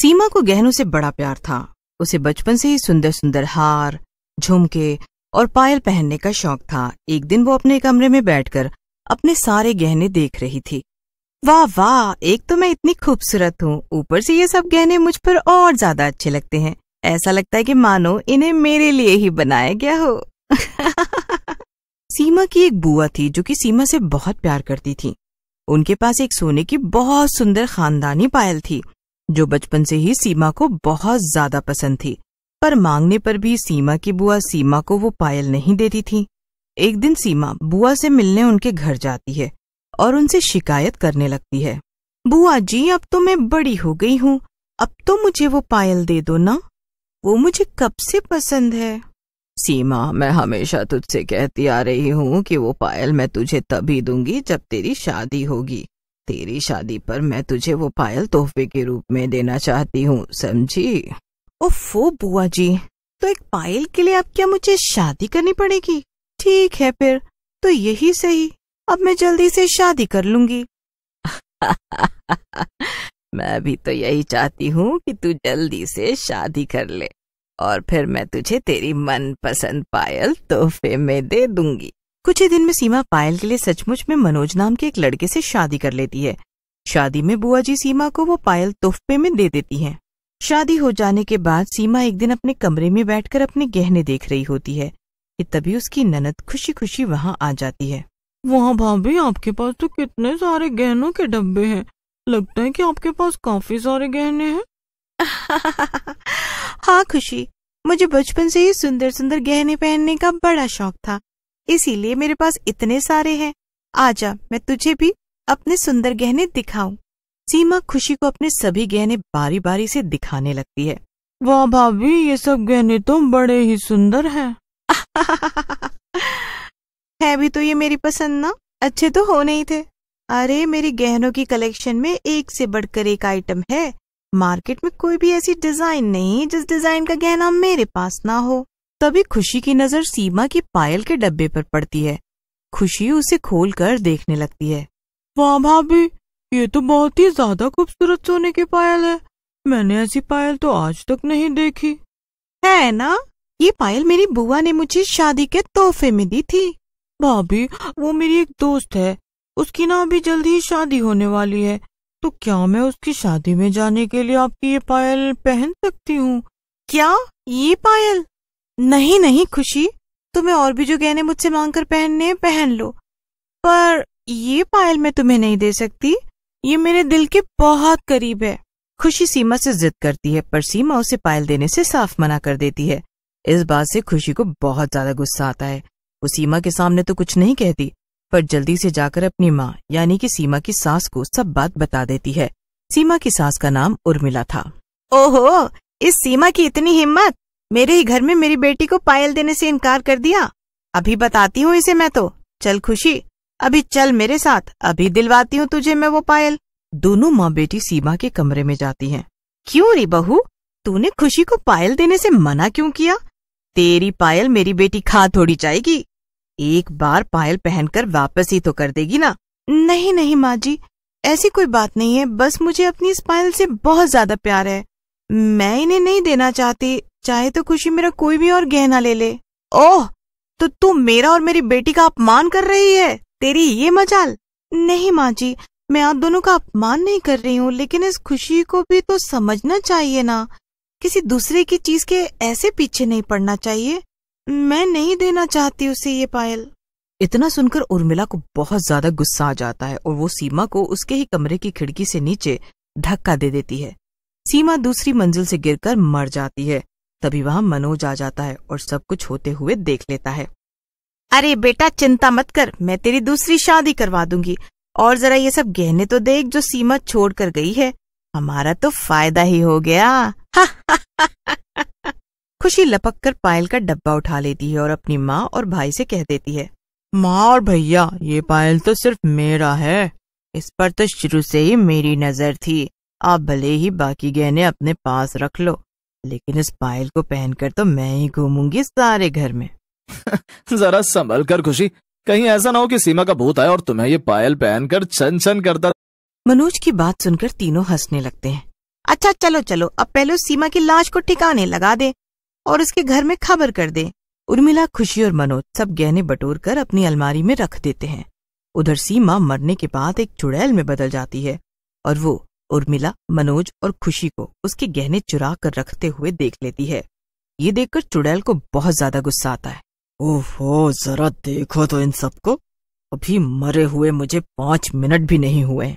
सीमा को गहनों से बड़ा प्यार था उसे बचपन से ही सुंदर सुंदर हार झुमके और पायल पहनने का शौक था एक दिन वो अपने कमरे में बैठकर अपने सारे गहने देख रही थी वाह वाह एक तो मैं इतनी खूबसूरत हूँ ऊपर से ये सब गहने मुझ पर और ज्यादा अच्छे लगते हैं ऐसा लगता है कि मानो इन्हें मेरे लिए ही बनाया गया हो सीमा की एक बुआ थी जो कि सीमा से बहुत प्यार करती थी उनके पास एक सोने की बहुत सुंदर खानदानी पायल थी जो बचपन से ही सीमा को बहुत ज्यादा पसंद थी पर मांगने पर भी सीमा की बुआ सीमा को वो पायल नहीं देती थी एक दिन सीमा बुआ से मिलने उनके घर जाती है और उनसे शिकायत करने लगती है बुआ जी अब तो मैं बड़ी हो गई हूँ अब तो मुझे वो पायल दे दो ना वो मुझे कब से पसंद है सीमा मैं हमेशा तुझसे कहती आ रही हूँ कि वो पायल मैं तुझे तभी दूंगी जब तेरी शादी होगी तेरी शादी पर मैं तुझे वो पायल तोहफे के रूप में देना चाहती हूँ समझी ओफो बुआ जी तो एक पायल के लिए अब क्या मुझे शादी करनी पड़ेगी ठीक है फिर तो यही सही अब मैं जल्दी से शादी कर लूंगी मैं भी तो यही चाहती हूँ कि तू जल्दी से शादी कर ले और फिर मैं तुझे तेरी मनपसंद पायल तोहफे में दे दूंगी कुछ ही दिन में सीमा पायल के लिए सचमुच में मनोज नाम के एक लड़के से शादी कर लेती है शादी में बुआ जी सीमा को वो पायल तोहफे में दे देती हैं। शादी हो जाने के बाद सीमा एक दिन अपने कमरे में बैठकर अपने गहने देख रही होती है तभी उसकी ननद खुशी खुशी वहाँ आ जाती है वहाँ भाभी आपके पास तो कितने सारे गहनों के डब्बे हैं लगता है कि आपके पास काफी सारे गहने हैं हाँ खुशी मुझे बचपन से ही सुंदर सुंदर गहने पहनने का बड़ा शौक था इसीलिए मेरे पास इतने सारे हैं आजा मैं तुझे भी अपने सुंदर गहने दिखाऊं सीमा खुशी को अपने सभी गहने बारी बारी से दिखाने लगती है वाह भाभी ये सब गहने तो बड़े ही सुंदर हैं है भी तो ये मेरी पसंद ना अच्छे तो हो नहीं थे अरे मेरी गहनों की कलेक्शन में एक से बढ़कर एक आइटम है मार्केट में कोई भी ऐसी डिजाइन नहीं जिस डिजाइन का गहना मेरे पास ना हो तभी खुशी की नजर सीमा की पायल के डब्बे पर पड़ती है खुशी उसे खोलकर देखने लगती है वाह भाभी ये तो बहुत ही ज्यादा खूबसूरत सोने की पायल है मैंने ऐसी पायल तो आज तक नहीं देखी है ना ये पायल मेरी बुआ ने मुझे शादी के तोहफे में दी थी भाभी वो मेरी एक दोस्त है उसकी ना अभी जल्दी ही शादी होने वाली है तो क्या मैं उसकी शादी में जाने के लिए आपकी ये पायल पहन सकती हूँ क्या ये पायल नहीं नहीं खुशी तुम्हें और भी जो गहने मुझसे मांगकर पहनने पहन लो पर ये पायल मैं तुम्हें नहीं दे सकती ये मेरे दिल के बहुत करीब है खुशी सीमा से जिद करती है पर सीमा उसे पायल देने से साफ मना कर देती है इस बात से खुशी को बहुत ज्यादा गुस्सा आता है वो सीमा के सामने तो कुछ नहीं कहती पर जल्दी से जाकर अपनी माँ यानी कि सीमा की सास को सब बात बता देती है सीमा की सास का नाम उर्मिला था ओहो इस सीमा की इतनी हिम्मत मेरे ही घर में मेरी बेटी को पायल देने से इनकार कर दिया अभी बताती हूँ इसे मैं तो चल खुशी अभी चल मेरे साथ अभी दिलवाती हूँ तुझे मैं वो पायल दोनों माँ बेटी सीमा के कमरे में जाती हैं। क्यों रे बहू तूने खुशी को पायल देने से मना क्यों किया तेरी पायल मेरी बेटी खा थोड़ी जाएगी एक बार पायल पहनकर वापस ही तो कर देगी ना नहीं नहीं माँ जी ऐसी कोई बात नहीं है बस मुझे अपनी इस पायल से बहुत ज्यादा प्यार है मैं इन्हें नहीं देना चाहती चाहे तो खुशी मेरा कोई भी और गहना ले ले ओह तो तू मेरा और मेरी बेटी का अपमान कर रही है तेरी ये मजाल नहीं माँ जी मैं आप दोनों का अपमान नहीं कर रही हूँ लेकिन इस खुशी को भी तो समझना चाहिए ना किसी दूसरे की चीज के ऐसे पीछे नहीं पड़ना चाहिए मैं नहीं देना चाहती उसे ये पायल इतना सुनकर उर्मिला को बहुत ज्यादा गुस्सा आ जाता है और वो सीमा को उसके ही कमरे की खिड़की से नीचे धक्का दे देती है सीमा दूसरी मंजिल से गिरकर मर जाती है तभी वहां मनोज आ जाता है और सब कुछ होते हुए देख लेता है अरे बेटा चिंता मत कर मैं तेरी दूसरी शादी करवा दूंगी और जरा ये सब गहने तो देख जो सीमा छोड़ कर गई है हमारा तो फायदा ही हो गया खुशी लपक कर पायल का डब्बा उठा लेती है और अपनी माँ और भाई से कह देती है माँ और भैया ये पायल तो सिर्फ मेरा है इस पर तो शुरू से ही मेरी नजर थी आप भले ही बाकी गहने अपने पास रख लो लेकिन इस पायल को पहनकर तो मैं ही घूमूंगी सारे घर में जरा संभल कर खुशी कहीं ऐसा ना हो कि सीमा का भूत आए और तुम्हें ये पायल पहनकर छन छन करता मनोज की बात सुनकर तीनों हंसने लगते हैं अच्छा चलो चलो अब पहले सीमा की लाश को ठिकाने लगा दे और उसके घर में खबर कर दे उर्मिला खुशी और मनोज सब गहने बटोर कर अपनी अलमारी में रख देते हैं उधर सीमा मरने के बाद एक चुड़ैल में बदल जाती है और वो उर्मिला मनोज और खुशी को उसके गहने चुरा कर रखते हुए देख लेती है ये देखकर चुड़ैल को बहुत ज्यादा गुस्सा आता है ओहो जरा देखो तो इन सबको अभी मरे हुए मुझे पांच मिनट भी नहीं हुए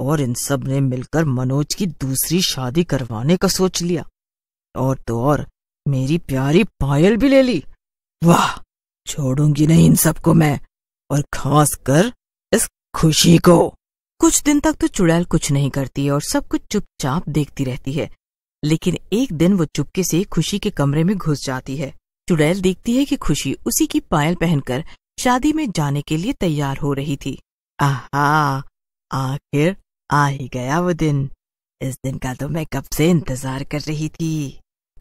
और इन सब ने मिलकर मनोज की दूसरी शादी करवाने का सोच लिया और तो और मेरी प्यारी पायल भी ले ली वाह छोड़ूंगी नहीं इन सबको मैं और खास कर इस खुशी को कुछ दिन तक तो चुड़ैल कुछ नहीं करती और सब कुछ चुपचाप देखती रहती है लेकिन एक दिन वो चुपके से खुशी के कमरे में घुस जाती है चुड़ैल देखती है कि खुशी उसी की पायल पहनकर शादी में जाने के लिए तैयार हो रही थी आहा आखिर आ ही गया वो दिन इस दिन का तो मैं कब से इंतजार कर रही थी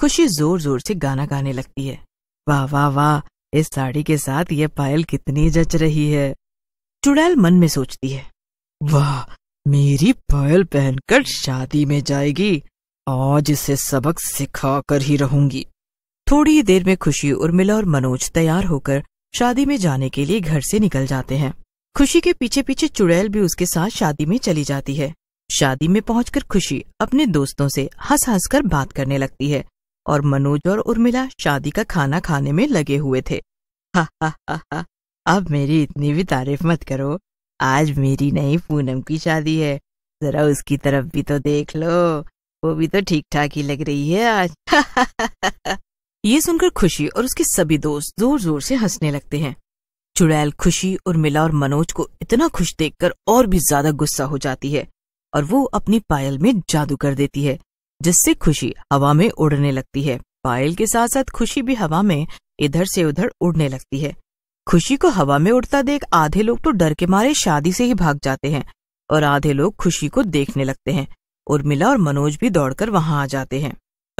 खुशी जोर जोर से गाना गाने लगती है वाह वाह वाह इस साड़ी के साथ ये पायल कितनी जच रही है चुड़ैल मन में सोचती है वाह मेरी पायल पहनकर शादी में जाएगी आज इसे सबक सिखा कर ही रहूंगी थोड़ी ही देर में खुशी उर्मिला और मनोज तैयार होकर शादी में जाने के लिए घर से निकल जाते हैं खुशी के पीछे पीछे चुड़ैल भी उसके साथ शादी में चली जाती है शादी में पहुंचकर खुशी अपने दोस्तों से हंस हंस कर बात करने लगती है और मनोज और उर्मिला शादी का खाना खाने में लगे हुए थे हा हा हा हा अब मेरी इतनी भी तारीफ मत करो आज मेरी नई पूनम की शादी है जरा उसकी तरफ भी तो देख लो वो भी तो ठीक ठाक ही लग रही है आज ये सुनकर खुशी और उसके सभी दोस्त जोर जोर से हंसने लगते हैं चुड़ैल खुशी और मिला और मनोज को इतना खुश देखकर और भी ज्यादा गुस्सा हो जाती है और वो अपनी पायल में जादू कर देती है जिससे खुशी हवा में उड़ने लगती है पायल के साथ साथ खुशी भी हवा में इधर से उधर उड़ने लगती है खुशी को हवा में उड़ता देख आधे लोग तो डर के मारे शादी से ही भाग जाते हैं और आधे लोग खुशी को देखने लगते हैं उर्मिला और मनोज भी दौड़कर वहां आ जाते हैं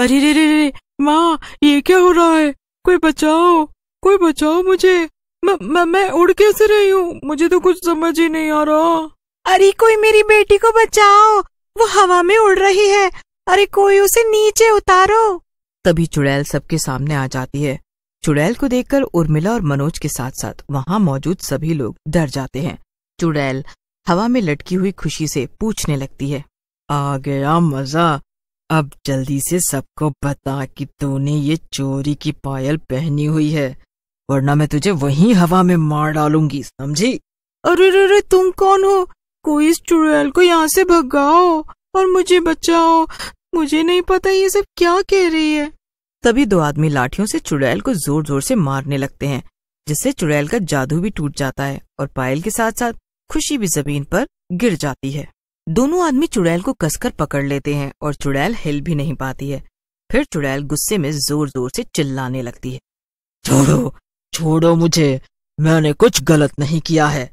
अरे रे रे रे माँ ये क्या हो रहा है कोई बचाओ कोई बचाओ मुझे म, म, मैं उड़ कैसे रही हूँ मुझे तो कुछ समझ ही नहीं आ रहा अरे कोई मेरी बेटी को बचाओ वो हवा में उड़ रही है अरे कोई उसे नीचे उतारो तभी चुड़ैल सबके सामने आ जाती है चुड़ैल को देखकर उर्मिला और मनोज के साथ साथ वहां मौजूद सभी लोग डर जाते हैं चुड़ैल हवा में लटकी हुई खुशी से पूछने लगती है आ गया मजा अब जल्दी से सबको बता कि तूने ये चोरी की पायल पहनी हुई है वरना मैं तुझे वहीं हवा में मार डालूंगी समझी अरे अरे तुम कौन हो कोई इस चुड़ैल को यहाँ से भगाओ और मुझे बचाओ मुझे नहीं पता ये सब क्या कह रही है तभी दो आदमी लाठियों से चुड़ैल को जोर जोर से मारने लगते हैं जिससे चुड़ैल का जादू भी टूट जाता है और पायल के साथ साथ खुशी भी जमीन पर गिर जाती है दोनों आदमी चुड़ैल को कसकर पकड़ लेते हैं और चुड़ैल हिल भी नहीं पाती है फिर चुड़ैल गुस्से में जोर जोर से चिल्लाने लगती है छोड़ो छोड़ो मुझे मैंने कुछ गलत नहीं किया है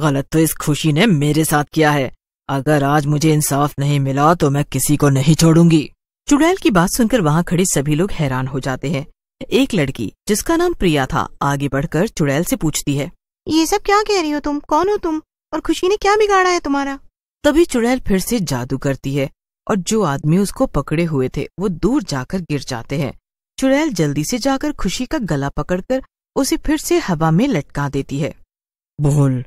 गलत तो इस खुशी ने मेरे साथ किया है अगर आज मुझे इंसाफ नहीं मिला तो मैं किसी को नहीं छोड़ूंगी चुड़ैल की बात सुनकर वहां खड़े सभी लोग हैरान हो जाते हैं एक लड़की जिसका नाम प्रिया था आगे बढ़कर चुड़ैल से पूछती है ये सब क्या कह रही हो तुम कौन हो तुम और खुशी ने क्या बिगाड़ा है तुम्हारा तभी चुड़ैल फिर से जादू करती है और जो आदमी उसको पकड़े हुए थे वो दूर जाकर गिर जाते हैं चुड़ैल जल्दी से जाकर खुशी का गला पकड़कर उसे फिर से हवा में लटका देती है बोल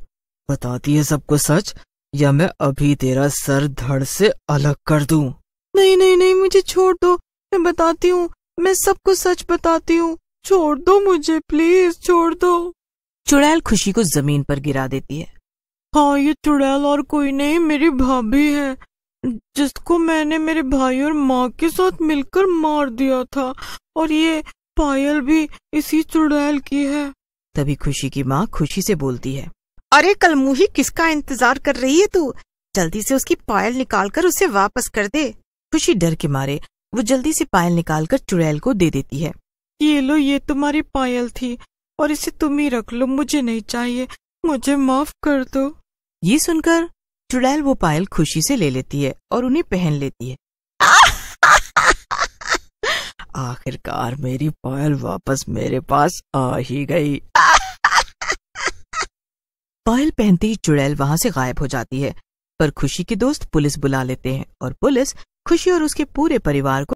बताती है सबको सच या मैं अभी तेरा सर धड़ से अलग कर दूं। नहीं नहीं नहीं मुझे छोड़ दो मैं बताती हूँ मैं सबको सच बताती हूँ छोड़ दो मुझे प्लीज छोड़ दो चुड़ैल खुशी को जमीन पर गिरा देती है हाँ ये चुड़ैल और कोई नहीं मेरी भाभी है जिसको मैंने मेरे भाई और माँ के साथ मिलकर मार दिया था और ये पायल भी इसी चुड़ैल की है तभी खुशी की माँ खुशी से बोलती है अरे कलमुही किसका इंतजार कर रही है तू जल्दी से उसकी पायल निकाल कर उसे वापस कर दे खुशी डर के मारे वो जल्दी से पायल निकालकर चुड़ैल को दे देती है ये लो ये तुम्हारी पायल थी और इसे तुम ही रख लो मुझे नहीं चाहिए मुझे माफ कर दो ये सुनकर चुड़ैल वो पायल खुशी से ले लेती है और उन्हें पहन लेती है आखिरकार मेरी पायल वापस मेरे पास आ ही गई पायल पहनते ही चुड़ैल वहां से गायब हो जाती है पर खुशी के दोस्त पुलिस बुला लेते हैं और पुलिस खुशी और उसके पूरे परिवार को